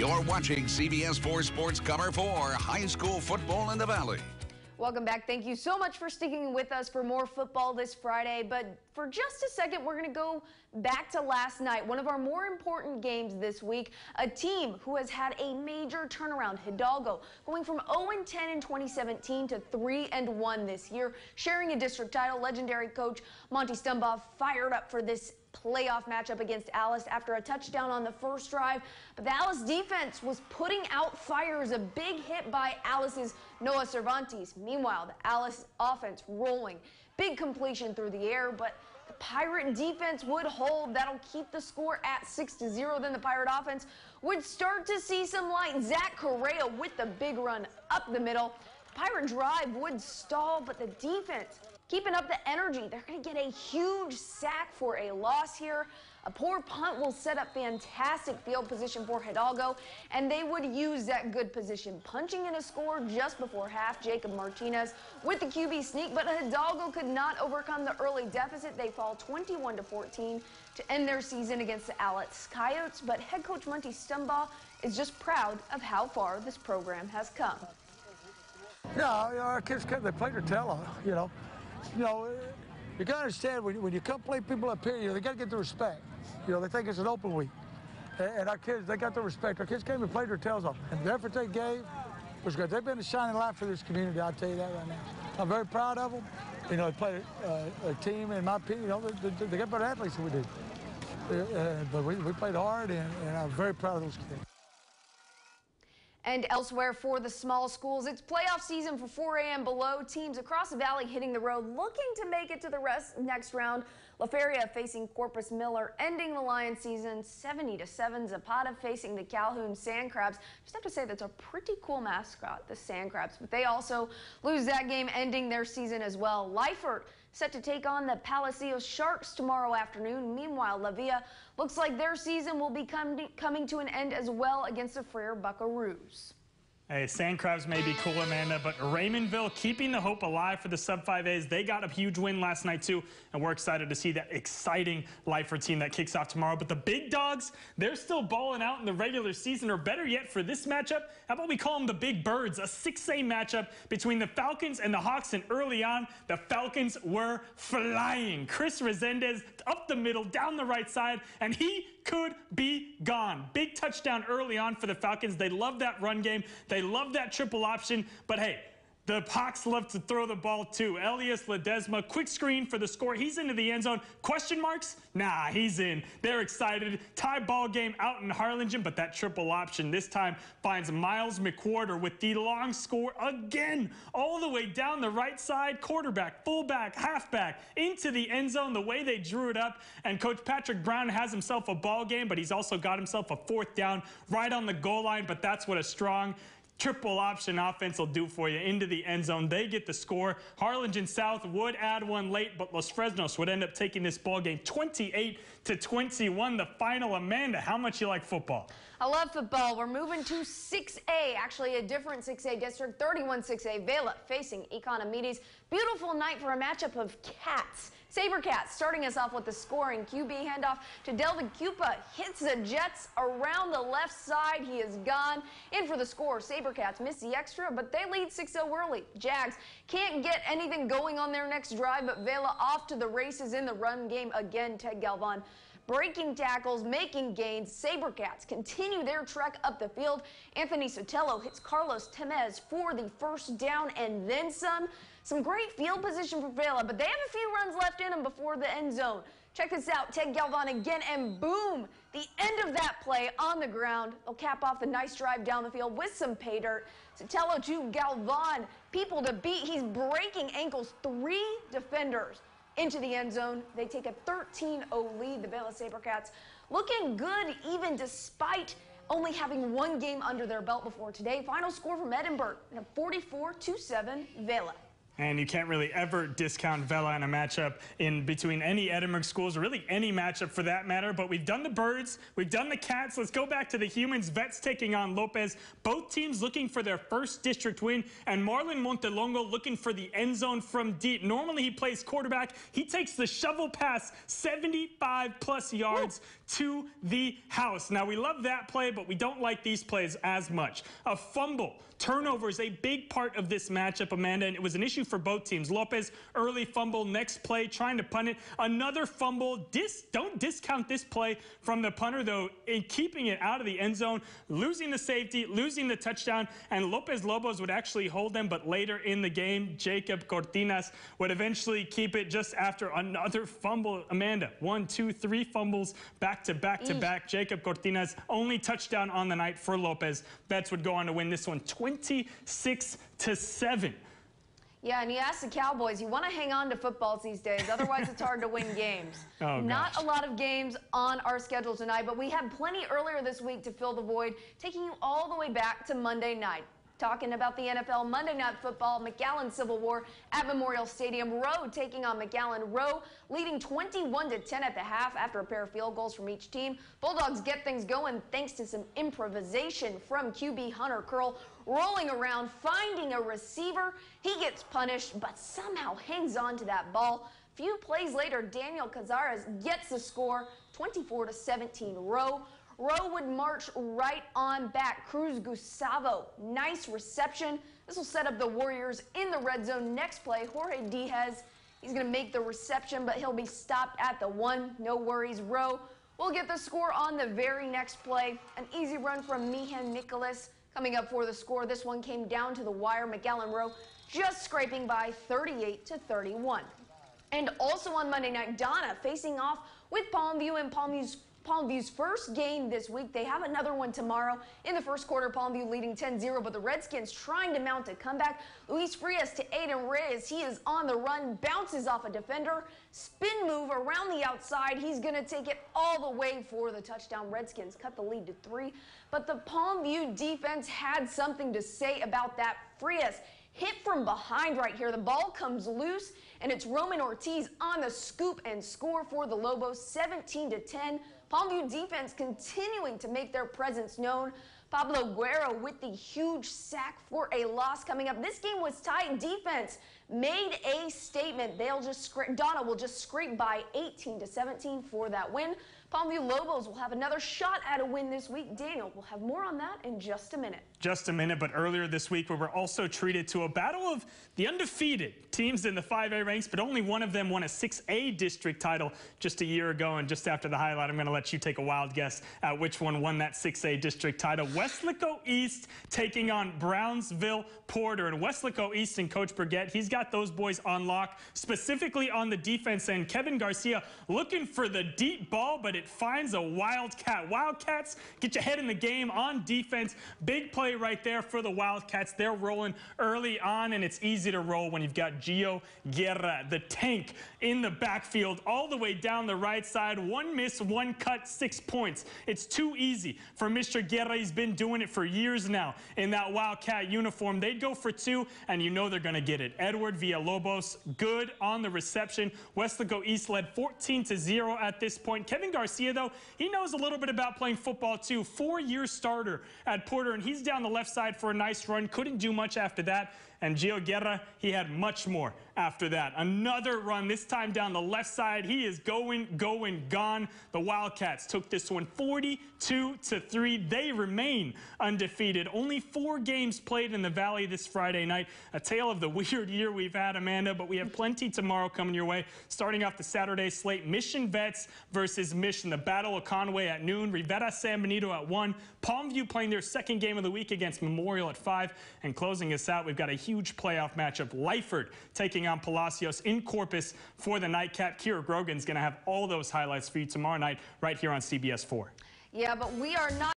You're watching CBS 4 Sports cover for High School Football in the Valley. Welcome back. Thank you so much for sticking with us for more football this Friday. But for just a second, we're going to go back to last night. One of our more important games this week, a team who has had a major turnaround, Hidalgo, going from 0-10 in 2017 to 3-1 this year, sharing a district title. Legendary coach Monty Stumbaugh fired up for this playoff matchup against Alice after a touchdown on the first drive. But the Alice defense was putting out fires, a big hit by Alice's Noah Cervantes. Meanwhile, the Alice offense rolling, big completion through the air, but the Pirate defense would hold. That'll keep the score at 6 to 0. Then the Pirate offense would start to see some light. Zach Correa with the big run up the middle. Pirate drive would stall, but the defense keeping up the energy. They're going to get a huge sack for a loss here. A poor punt will set up fantastic field position for Hidalgo, and they would use that good position, punching in a score just before half. Jacob Martinez with the QB sneak, but Hidalgo could not overcome the early deficit. They fall 21 to 14 to end their season against the Alex Coyotes, but head coach Monty Stumbaugh is just proud of how far this program has come. Yeah, our kids, they played their tail off, uh, you know you know, you got to understand when, when you come play people up here, you know, they got to get the respect. You know, they think it's an open week. And our kids, they got the respect. Our kids came and played their tails off. And the effort they gave was good. They've been a shining light for this community, I'll tell you that right now. I'm very proud of them. You know, they played a, uh, a team, in my opinion, you know, they, they, they got better athletes than we did. Uh, uh, but we, we played hard, and, and I'm very proud of those kids. And elsewhere for the small schools, it's playoff season for 4 a.m. below. Teams across the valley hitting the road looking to make it to the rest next round. La Feria facing Corpus Miller, ending the Lion season 70 to 7. Zapata facing the Calhoun Sandcrabs. Just have to say that's a pretty cool mascot, the Sandcrabs. But they also lose that game, ending their season as well. Lyford set to take on the Palacios Sharks tomorrow afternoon. Meanwhile, La Villa looks like their season will be com coming to an end as well against the Frere Buckaroos. Hey, sand crabs may be cool, Amanda, but Raymondville keeping the hope alive for the sub 5As. They got a huge win last night, too, and we're excited to see that exciting Lifer team that kicks off tomorrow. But the big dogs, they're still balling out in the regular season, or better yet, for this matchup, how about we call them the Big Birds? A 6A matchup between the Falcons and the Hawks, and early on, the Falcons were flying. Chris Resendez up the middle, down the right side, and he could be gone. Big touchdown early on for the Falcons. They love that run game. They love that triple option. But hey, the Pox love to throw the ball to Elias Ledesma. Quick screen for the score. He's into the end zone. Question marks? Nah, he's in. They're excited. Tie ball game out in Harlingen, but that triple option this time finds Miles McWhorter with the long score again. All the way down the right side, quarterback, fullback, halfback, into the end zone, the way they drew it up. And Coach Patrick Brown has himself a ball game, but he's also got himself a fourth down right on the goal line, but that's what a strong triple option offense will do for you into the end zone. They get the score. Harlingen South would add one late, but Los Fresnos would end up taking this ball game 28 to 21. The final. Amanda, how much you like football? I love football. We're moving to 6A, actually a different 6A district, 31 6A Vela facing Economides. Beautiful night for a matchup of cats. Sabercats starting us off with the scoring. QB handoff to Delvin Cupa. Hits the Jets around the left side. He is gone. In for the score. Sabercats miss the extra, but they lead 6-0 early. Jags can't get anything going on their next drive, but Vela off to the races in the run game again. Ted Galvan breaking tackles, making gains. Sabercats continue their trek up the field. Anthony Sotelo hits Carlos Temez for the first down and then some. Some great field position for Vela, but they have a few runs left in them before the end zone. Check this out. Ted Galvan again, and boom, the end of that play on the ground. They'll cap off the nice drive down the field with some pay dirt. Sotelo to Galvan. People to beat. He's breaking ankles. Three defenders into the end zone. They take a 13 0 lead, the Saber Sabercats. Looking good even despite only having one game under their belt before today. Final score from Edinburgh 44 7 Vela and you can't really ever discount Vela in a matchup in between any Edinburgh schools, or really any matchup for that matter. But we've done the birds, we've done the cats. Let's go back to the humans. Vets taking on Lopez. Both teams looking for their first district win, and Marlon Montelongo looking for the end zone from deep. Normally he plays quarterback. He takes the shovel pass 75 plus yards Woo. to the house. Now we love that play, but we don't like these plays as much. A fumble, turnover is a big part of this matchup, Amanda, and it was an issue for both teams. Lopez, early fumble, next play, trying to punt it. Another fumble. Dis don't discount this play from the punter, though, in keeping it out of the end zone, losing the safety, losing the touchdown, and Lopez Lobos would actually hold them, but later in the game, Jacob Cortinas would eventually keep it just after another fumble. Amanda, one, two, three fumbles back to back to mm. back. Jacob Cortinas, only touchdown on the night for Lopez. Bets would go on to win this one 26 to 7. Yeah, and he asked the Cowboys, you want to hang on to footballs these days, otherwise it's hard to win games. Oh, Not gosh. a lot of games on our schedule tonight, but we had plenty earlier this week to fill the void, taking you all the way back to Monday night. Talking about the NFL Monday Night Football McAllen Civil War at Memorial Stadium. Rowe taking on McAllen. Rowe leading 21 to 10 at the half after a pair of field goals from each team. Bulldogs get things going thanks to some improvisation from QB Hunter Curl. Rolling around, finding a receiver. He gets punished, but somehow hangs on to that ball. Few plays later, Daniel Cazares gets the score 24 to 17. Rowe Rowe would march right on back. Cruz Gustavo, nice reception. This will set up the Warriors in the red zone. Next play, Jorge Diaz, he's going to make the reception, but he'll be stopped at the one. No worries. Rowe will get the score on the very next play. An easy run from Meehan Nicholas coming up for the score. This one came down to the wire. McAllen Rowe just scraping by 38 to 31. And also on Monday night, Donna facing off with Palmview and Palmview's Palm View's first game this week. They have another one tomorrow. In the first quarter, Palm View leading 10-0, but the Redskins trying to mount a comeback. Luis Frias to Aiden Reyes. He is on the run, bounces off a defender, spin move around the outside. He's going to take it all the way for the touchdown. Redskins cut the lead to three, but the Palm View defense had something to say about that. Frias hit from behind right here. The ball comes loose, and it's Roman Ortiz on the scoop and score for the Lobos 17 to 10. Palmview defense continuing to make their presence known. Pablo Guerra with the huge sack for a loss coming up. This game was tight. Defense made a statement. They'll just Donna will just scrape by 18 to 17 for that win. Palmview Lobos will have another shot at a win this week. Daniel, we'll have more on that in just a minute. Just a minute, but earlier this week we were also treated to a battle of the undefeated teams in the 5A ranks, but only one of them won a 6A district title just a year ago. And just after the highlight, I'm going to let you take a wild guess at which one won that 6A district title. Westlico East taking on Brownsville Porter. And Westlico East and Coach Burgett, he's got those boys on lock, specifically on the defense end. Kevin Garcia looking for the deep ball, but it finds a Wildcat. Wildcats, get your head in the game on defense. Big play right there for the Wildcats. They're rolling early on, and it's easy to roll when you've got Gio Guerra, the tank, in the backfield all the way down the right side. One miss, one cut, six points. It's too easy for Mr. Guerra. He's been doing it for years now in that Wildcat uniform. They'd go for two, and you know they're going to get it. Edward Villalobos, good on the reception. Westlaco East led 14 to 0 at this point. Kevin Garcia Garcia, though, he knows a little bit about playing football, too. Four-year starter at Porter, and he's down the left side for a nice run. Couldn't do much after that. And Gio Guerra, he had much more after that. Another run, this time down the left side. He is going, going, gone. The Wildcats took this one 42 to 3. They remain undefeated. Only four games played in the Valley this Friday night. A tale of the weird year we've had, Amanda, but we have plenty tomorrow coming your way. Starting off the Saturday slate, Mission Vets versus Mission. The Battle of Conway at noon, Rivera San Benito at 1, Palmview playing their second game of the week against Memorial at 5, and closing us out, we've got a huge huge playoff matchup. Lyford taking on Palacios in Corpus for the nightcap. Kira Grogan's going to have all those highlights for you tomorrow night right here on CBS 4. Yeah, but we are not.